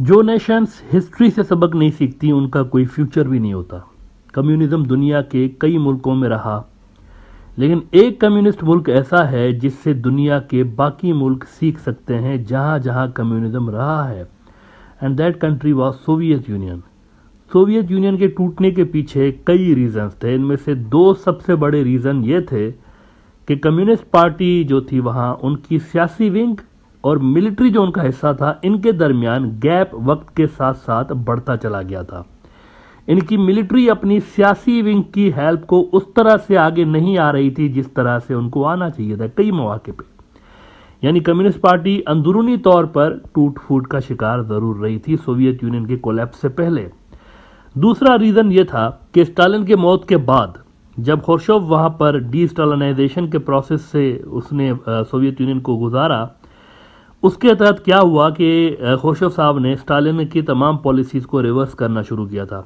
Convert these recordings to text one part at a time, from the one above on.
जो Nations history से सबक नहीं सीखती उनका कोई फ्यूचर भी नहीं होता कम्युनिज्म दुनिया के कई मुल्कों में रहा लेकिन एक कम्युनिस्ट मुल्क ऐसा है जिससे दुनिया के बाकी मुल्क सीख सकते हैं जहाँ जहाँ कम्युनिज्म रहा है and that country was Soviet Union Soviet Union के टूटने के पीछे कई रीज़न्स थे इनमें से दो सबसे बड़े रीज़न ये थे कि कम्युनिस्ट पार्टी जो थी वहाँ उनकी सियासी विंग और मिलिट्री जोन का हिस्सा था इनके दरमियान गैप वक्त के साथ साथ बढ़ता चला गया था इनकी मिलिट्री अपनी सियासी विंग की हेल्प को उस तरह से आगे नहीं आ रही थी जिस तरह से उनको आना चाहिए था कई मौके पे यानी कम्युनिस्ट पार्टी अंदरूनी तौर पर टूट फूट का शिकार जरूर रही थी सोवियत यूनियन के कोलैप्स से पहले दूसरा रीज़न ये था कि स्टालिन के मौत के बाद जब खोरशोव वहां पर डी के प्रोसेस से उसने सोवियत यूनियन को गुजारा उसके तहत क्या हुआ कि खोशफ साहब ने स्टालिन की तमाम पॉलिसीज़ को रिवर्स करना शुरू किया था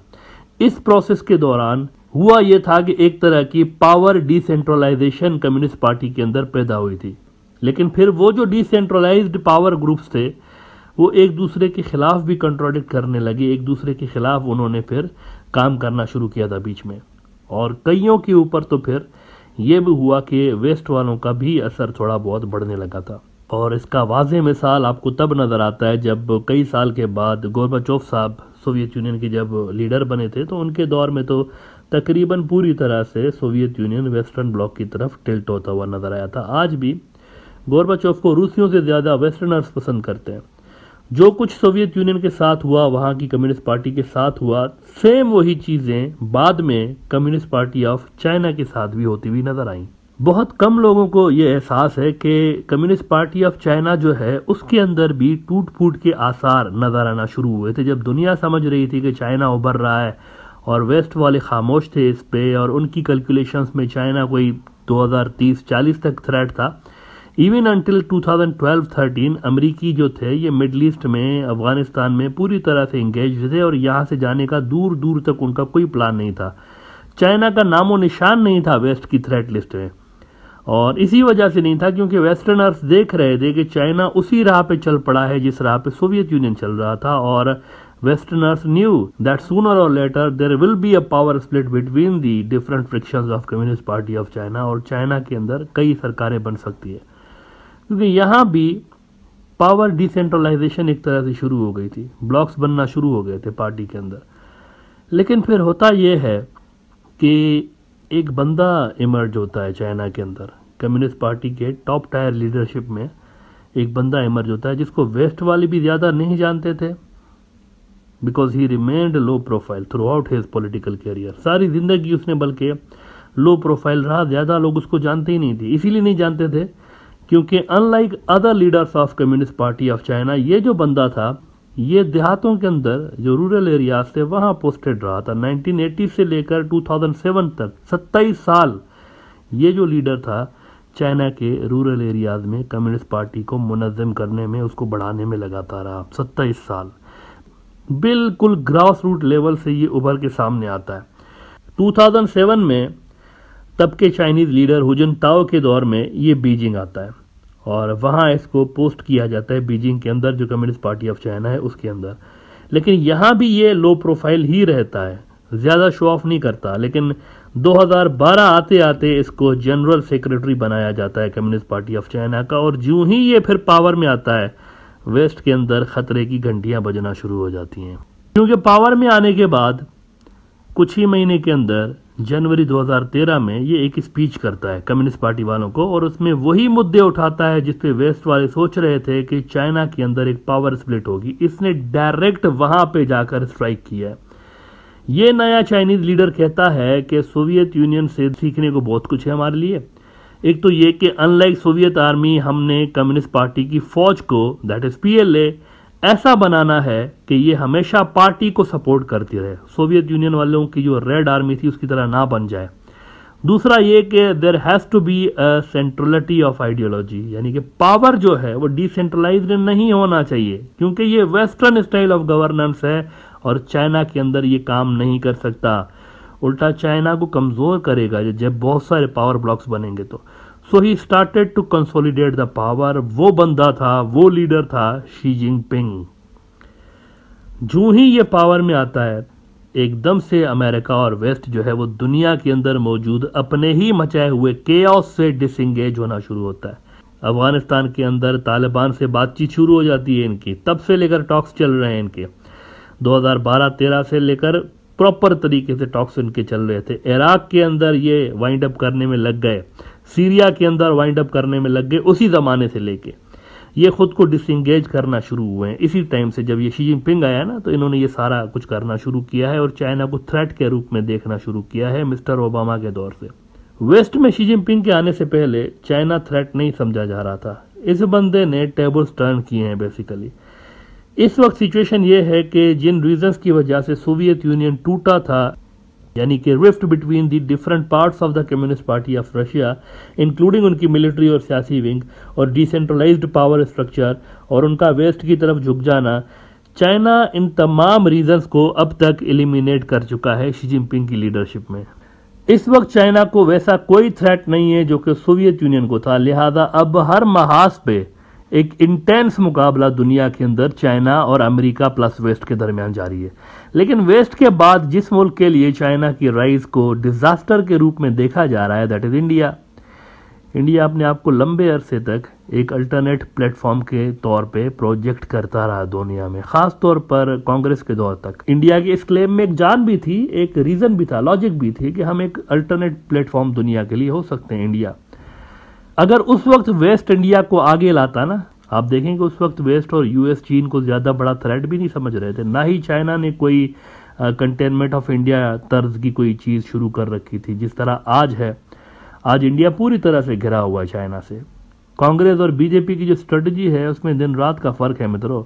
इस प्रोसेस के दौरान हुआ यह था कि एक तरह की पावर डिसेंट्रलाइजेशन कम्युनिस्ट पार्टी के अंदर पैदा हुई थी लेकिन फिर वो जो डिसेंट्रलाइज्ड पावर ग्रुप्स थे वो एक दूसरे के खिलाफ भी कंट्रोडिक्ट करने लगे एक दूसरे के खिलाफ उन्होंने फिर काम करना शुरू किया था बीच में और कईयों के ऊपर तो फिर ये भी हुआ कि वेस्ट वालों का भी असर थोड़ा बहुत बढ़ने लगा था और इसका वाज मिसाल आपको तब नज़र आता है जब कई साल के बाद गोरबाचोफ साहब सोवियत यूनियन के जब लीडर बने थे तो उनके दौर में तो तकरीबन पूरी तरह से सोवियत यूनियन वेस्टर्न ब्लॉक की तरफ टिल्ट होता हुआ नज़र आया था आज भी गोरबाचोफ को रूसियों से ज़्यादा वेस्टर्नर्स पसंद करते हैं जो कुछ सोवियत यूनियन के साथ हुआ वहाँ की कम्युनिस्ट पार्टी के साथ हुआ सेम वही चीज़ें बाद में कम्युनिस्ट पार्टी ऑफ चाइना के साथ भी होती हुई नज़र आईं बहुत कम लोगों को ये एहसास है कि कम्युनिस्ट पार्टी ऑफ चाइना जो है उसके अंदर भी टूट फूट के आसार नज़र आना शुरू हुए थे जब दुनिया समझ रही थी कि चाइना उभर रहा है और वेस्ट वाले खामोश थे इस पे और उनकी कैलकुलेशंस में चाइना कोई 2030-40 तक थ्रेट था इवन अंटिल 2012-13 अमरीकी जो थे ये मिडल ईस्ट में अफ़गानिस्तान में पूरी तरह से इंगेज थे और यहाँ से जाने का दूर दूर तक उनका कोई प्लान नहीं था चाइना का नामो निशान नहीं था वेस्ट की थ्रेट लिस्ट में और इसी वजह से नहीं था क्योंकि वेस्टर्नर्स देख रहे थे कि चाइना उसी राह पे चल पड़ा है जिस राह पे सोवियत यूनियन चल रहा था और westerners knew that sooner or later there will be a power split between the different friction of Communist Party of China और चाइना के अंदर कई सरकारें बन सकती है क्योंकि यहाँ भी पावर डिसेंट्रलाइजेशन एक तरह से शुरू हो गई थी ब्लॉक्स बनना शुरू हो गए थे पार्टी के अंदर लेकिन फिर होता यह है कि एक बंदा इमर्ज होता है चाइना के अंदर कम्युनिस्ट पार्टी के टॉप टायर लीडरशिप में एक बंदा इमर्ज होता है जिसको वेस्ट वाले भी ज़्यादा नहीं जानते थे because he remained low profile throughout his political career सारी ज़िंदगी उसने बल्कि लो प्रोफाइल रहा ज़्यादा लोग उसको जानते ही नहीं थे इसीलिए नहीं जानते थे क्योंकि unlike other leaders of Communist Party of China ये जो बंदा था ये देहातों के अंदर जो रूरल एरियाज थे वहाँ पोस्टेड रहा था 1980 से लेकर 2007 तक 27 साल ये जो लीडर था चाइना के रूरल एरियाज में कम्युनिस्ट पार्टी को मुनज़म करने में उसको बढ़ाने में लगाता रहा सत्ताईस साल बिल्कुल ग्रास रूट लेवल से ये उभर के सामने आता है 2007 में तब के चाइनीज़ लीडर हुजन ताओ के दौर में ये बीजिंग आता है और वहाँ इसको पोस्ट किया जाता है बीजिंग के अंदर जो कम्युनिस्ट पार्टी ऑफ चाइना है उसके अंदर लेकिन यहाँ भी ये लो प्रोफाइल ही रहता है ज़्यादा शो ऑफ नहीं करता लेकिन 2012 आते आते इसको जनरल सेक्रेटरी बनाया जाता है कम्युनिस्ट पार्टी ऑफ चाइना का और जूँ ही ये फिर पावर में आता है वेस्ट के अंदर खतरे की घंटियाँ बजना शुरू हो जाती हैं क्योंकि पावर में आने के बाद कुछ ही महीने के अंदर जनवरी 2013 में ये एक स्पीच करता है कम्युनिस्ट पार्टी वालों को और उसमें वही मुद्दे उठाता है जिसपे वेस्ट वाले सोच रहे थे कि चाइना के अंदर एक पावर स्प्लिट होगी इसने डायरेक्ट वहां पे जाकर स्ट्राइक किया ये नया चाइनीज लीडर कहता है कि सोवियत यूनियन से सीखने को बहुत कुछ है हमारे लिए एक तो ये कि अनलाइक सोवियत आर्मी हमने कम्युनिस्ट पार्टी की फौज को दैट इज पी ऐसा बनाना है कि ये हमेशा पार्टी को सपोर्ट करती रहे सोवियत यूनियन वालों की जो रेड आर्मी थी उसकी तरह ना बन जाए दूसरा ये कि there has to be centrality of ideology यानी कि पावर जो है वो डिसेंट्रलाइज नहीं होना चाहिए क्योंकि ये वेस्टर्न स्टाइल ऑफ गवर्नेंस है और चाइना के अंदर ये काम नहीं कर सकता उल्टा चाइना को कमज़ोर करेगा जब बहुत सारे पावर ब्लॉक्स बनेंगे तो so he started to consolidate the power वो बंदा था वो लीडर था शी जिनपिंग जू ही ये पावर में आता है एकदम से अमेरिका और वेस्ट जो है वो दुनिया के अंदर मौजूद अपने ही मचाए हुए के से डिसंगेज होना शुरू होता है अफगानिस्तान के अंदर तालिबान से बातचीत शुरू हो जाती है इनकी तब से लेकर टॉक्स चल रहे हैं इनके 2012-13 से लेकर प्रॉपर तरीके से टॉक्स इनके चल रहे थे इराक के अंदर ये वाइंड अप करने में लग गए सीरिया के अंदर वाइंड अप करने में लग गए उसी ज़माने से लेके ये खुद को डिसंगेज करना शुरू हुए हैं इसी टाइम से जब ये शी जिनपिंग आया ना तो इन्होंने ये सारा कुछ करना शुरू किया है और चाइना को थ्रेट के रूप में देखना शुरू किया है मिस्टर ओबामा के दौर से वेस्ट में शी जिनपिंग के आने से पहले चाइना थ्रेट नहीं समझा जा रहा था इस बंदे ने टेबल्स टर्न किए हैं बेसिकली इस वक्त सिचुएशन ये है कि जिन रीजंस की वजह से सोवियत यूनियन टूटा था यानी कि rift between the different parts of the Communist Party of Russia including उनकी मिलिट्री और सियासी विंग और डिसेंट्रलाइज पावर स्ट्रक्चर और उनका वेस्ट की तरफ झुक जाना चाइना इन तमाम रीजंस को अब तक एलिमिनेट कर चुका है शी जिनपिंग की लीडरशिप में इस वक्त चाइना को वैसा कोई थ्रेट नहीं है जो कि सोवियत यूनियन को था लिहाजा अब हर महाज पे एक इंटेंस मुकाबला दुनिया के अंदर चाइना और अमेरिका प्लस वेस्ट के दरमियान जारी है लेकिन वेस्ट के बाद जिस मुल्क के लिए चाइना की राइज को डिज़ास्टर के रूप में देखा जा रहा है दैट इज़ इंडिया इंडिया अपने आप को लंबे अरसे तक एक अल्टरनेट प्लेटफॉर्म के तौर पे प्रोजेक्ट करता रहा दुनिया में ख़ास तौर पर कांग्रेस के दौर तक इंडिया के इस क्लेम में एक जान भी थी एक रीज़न भी था लॉजिक भी थी कि हम एक अल्टरनेट प्लेटफॉर्म दुनिया के लिए हो सकते हैं इंडिया अगर उस वक्त वेस्ट इंडिया को आगे लाता ना आप देखेंगे उस वक्त वेस्ट और यूएस चीन को ज़्यादा बड़ा थ्रेट भी नहीं समझ रहे थे ना ही चाइना ने कोई कंटेनमेंट ऑफ इंडिया तर्ज की कोई चीज़ शुरू कर रखी थी जिस तरह आज है आज इंडिया पूरी तरह से घिरा हुआ है चाइना से कांग्रेस और बीजेपी की जो स्ट्रेटजी है उसमें दिन रात का फ़र्क है मित्रों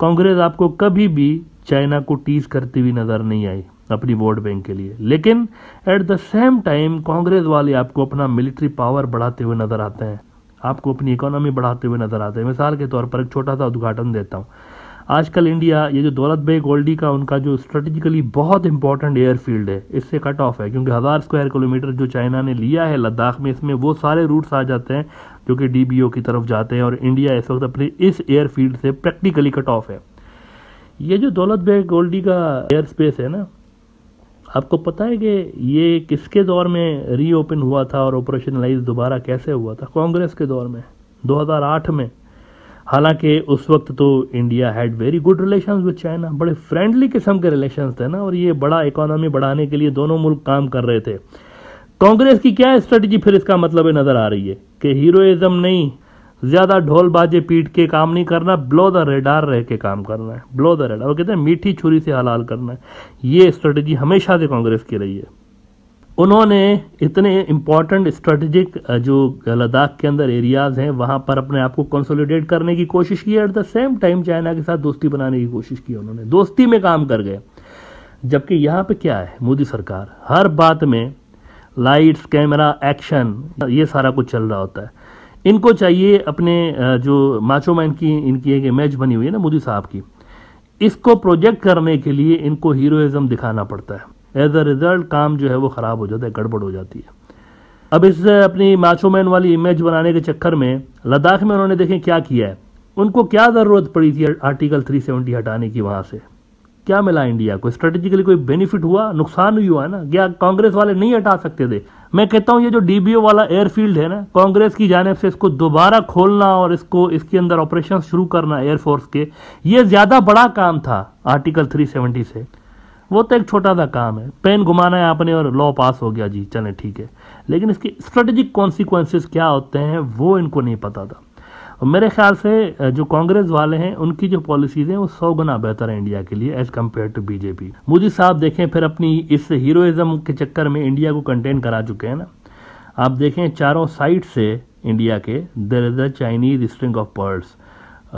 कांग्रेस आपको कभी भी चाइना को टीज करती हुई नजर नहीं आई अपनी वोट बैंक के लिए लेकिन at the same time Congress वाले आपको अपना मिलिट्री पावर बढ़ाते हुए नजर आते हैं आपको अपनी इकोनॉमी बढ़ाते हुए नजर आते हैं मिसाल के तौर पर एक छोटा सा उद्घाटन देता हूँ आजकल इंडिया ये जो दौलत भाई गोल्डी का उनका जो स्ट्रेटेजिकली बहुत इंपॉर्टेंट एयरफील्ड है इससे कट ऑफ है क्योंकि हज़ार स्क्वायर किलोमीटर जो चाइना ने लिया है लद्दाख में इसमें वो सारे रूट्स आ जाते हैं जो कि डीबीओ की तरफ जाते हैं और इंडिया इस वक्त अपने इस एयरफील्ड से प्रैक्टिकली कट ऑफ है ये जो दौलत बेग गोल्डी का एयर स्पेस है ना आपको पता है कि ये किसके दौर में रीओपन हुआ था और ऑपरेशनलाइज दोबारा कैसे हुआ था कांग्रेस के दौर में 2008 में हालांकि उस वक्त तो India had very good relation with China बड़े फ्रेंडली किस्म के रिलेशन थे ना और ये बड़ा इकोनॉमी बढ़ाने के लिए दोनों मुल्क काम कर रहे थे कांग्रेस की क्या स्ट्रेटजी फिर इसका मतलब नज़र आ रही है कि हीरोइज़म नहीं ज़्यादा ढोल बाजे पीट के काम नहीं करना ब्लो द रेडार रह के काम करना है ब्लो द रेडार वो कहते हैं मीठी छुरी से हलाल करना है ये स्ट्रेटजी हमेशा से कांग्रेस की रही है उन्होंने इतने इम्पॉर्टेंट स्ट्रेटजिक जो लद्दाख के अंदर एरियाज़ हैं वहाँ पर अपने आप को कंसोलिडेट करने की कोशिश की at the same time China के साथ दोस्ती बनाने की कोशिश की उन्होंने दोस्ती में काम कर गए जबकि यहाँ पे क्या है मोदी सरकार हर बात में लाइट्स कैमरा एक्शन ये सारा कुछ चल रहा होता है इनको चाहिए अपने जो माचो मैन की इनकी एक इमेज बनी हुई है ना मोदी साहब की इसको प्रोजेक्ट करने के लिए इनको हीरोइज्म दिखाना पड़ता है एज अ रिज़ल्ट काम जो है वो ख़राब हो जाता है गड़बड़ हो जाती है अब इस अपनी माचो मैन वाली इमेज बनाने के चक्कर में लद्दाख में उन्होंने देखें क्या किया है उनको क्या ज़रूरत पड़ी थी आर्टिकल 370 हटाने की वहाँ से क्या मिला इंडिया को स्ट्रेटेजिकली कोई बेनिफिट हुआ नुकसान हुआ ना क्या कांग्रेस वाले नहीं हटा सकते थे मैं कहता हूँ ये जो डीबीओ वाला एयरफील्ड है ना कांग्रेस की जानब से इसको दोबारा खोलना और इसको इसके अंदर ऑपरेशन शुरू करना एयरफोर्स के ये ज़्यादा बड़ा काम था आर्टिकल 370 से वो तो एक छोटा सा काम है पेन घुमाना है आपने और लॉ पास हो गया जी चले ठीक है लेकिन इसके स्ट्रेटेजिक कॉन्सिक्वेंसेस क्या होते हैं वो इनको नहीं पता था मेरे ख्याल से जो कांग्रेस वाले हैं उनकी जो पॉलिसीज हैं वो सौ गुना बेहतर है इंडिया के लिए as compare to BJP Modi साहब देखें फिर अपनी इस हीरोइज्म के चक्कर में इंडिया को कंटेन करा चुके हैं ना आप देखें चारों साइड से इंडिया के there is a Chinese string of pearls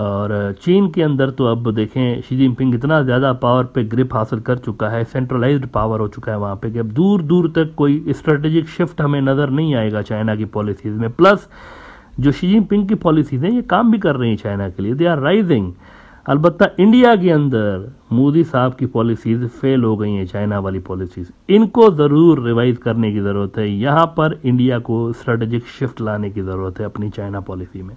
और चीन के अंदर तो अब देखें शी जिनपिंग इतना ज़्यादा पावर पे ग्रिप हासिल कर चुका है सेंट्रलाइज्ड पावर हो चुका है वहाँ पे कि अब दूर दूर तक कोई स्ट्रेटेजिक शिफ्ट हमें नज़र नहीं आएगा चाइना की पॉलिसीज़ में प्लस जो शी जिनपिंग की पॉलिसीज हैं ये काम भी कर रही हैं चाइना के लिए दे आर राइजिंग अलबत् इंडिया के अंदर मोदी साहब की पॉलिसीज़ फेल हो गई हैं चाइना वाली पॉलिसीज़ इनको ज़रूर रिवाइज करने की ज़रूरत है यहाँ पर इंडिया को स्ट्रेटजिक शिफ्ट लाने की ज़रूरत है अपनी चाइना पॉलिसी में